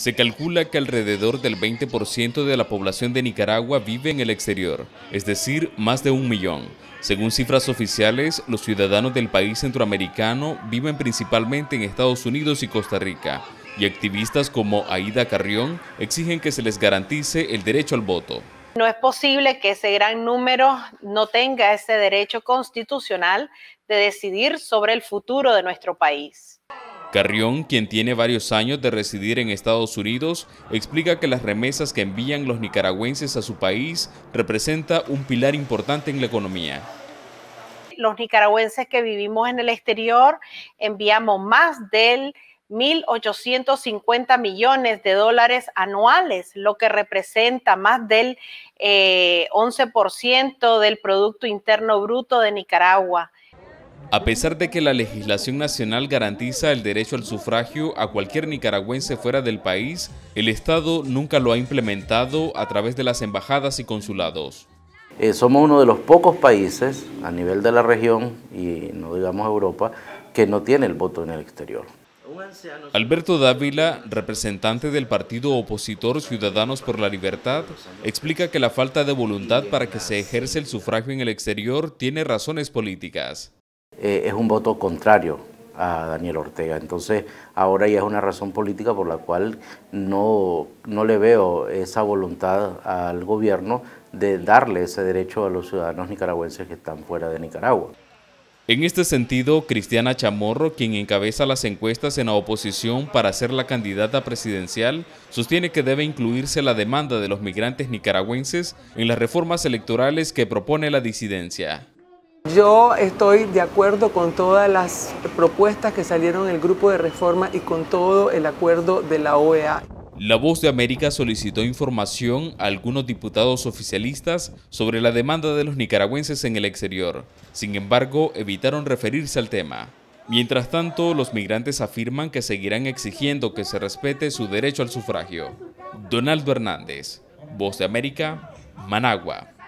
Se calcula que alrededor del 20% de la población de Nicaragua vive en el exterior, es decir, más de un millón. Según cifras oficiales, los ciudadanos del país centroamericano viven principalmente en Estados Unidos y Costa Rica, y activistas como Aida Carrión exigen que se les garantice el derecho al voto. No es posible que ese gran número no tenga ese derecho constitucional de decidir sobre el futuro de nuestro país. Carrión, quien tiene varios años de residir en Estados Unidos, explica que las remesas que envían los nicaragüenses a su país representa un pilar importante en la economía. Los nicaragüenses que vivimos en el exterior enviamos más del 1.850 millones de dólares anuales, lo que representa más del 11% eh, del Producto Interno Bruto de Nicaragua. A pesar de que la legislación nacional garantiza el derecho al sufragio a cualquier nicaragüense fuera del país, el Estado nunca lo ha implementado a través de las embajadas y consulados. Eh, somos uno de los pocos países a nivel de la región y no digamos Europa que no tiene el voto en el exterior. Alberto Dávila, representante del partido opositor Ciudadanos por la Libertad, explica que la falta de voluntad para que se ejerce el sufragio en el exterior tiene razones políticas. Eh, es un voto contrario a Daniel Ortega. Entonces, ahora ya es una razón política por la cual no, no le veo esa voluntad al gobierno de darle ese derecho a los ciudadanos nicaragüenses que están fuera de Nicaragua. En este sentido, Cristiana Chamorro, quien encabeza las encuestas en la oposición para ser la candidata presidencial, sostiene que debe incluirse la demanda de los migrantes nicaragüenses en las reformas electorales que propone la disidencia. Yo estoy de acuerdo con todas las propuestas que salieron el grupo de reforma y con todo el acuerdo de la OEA. La Voz de América solicitó información a algunos diputados oficialistas sobre la demanda de los nicaragüenses en el exterior. Sin embargo, evitaron referirse al tema. Mientras tanto, los migrantes afirman que seguirán exigiendo que se respete su derecho al sufragio. Donaldo Hernández, Voz de América, Managua.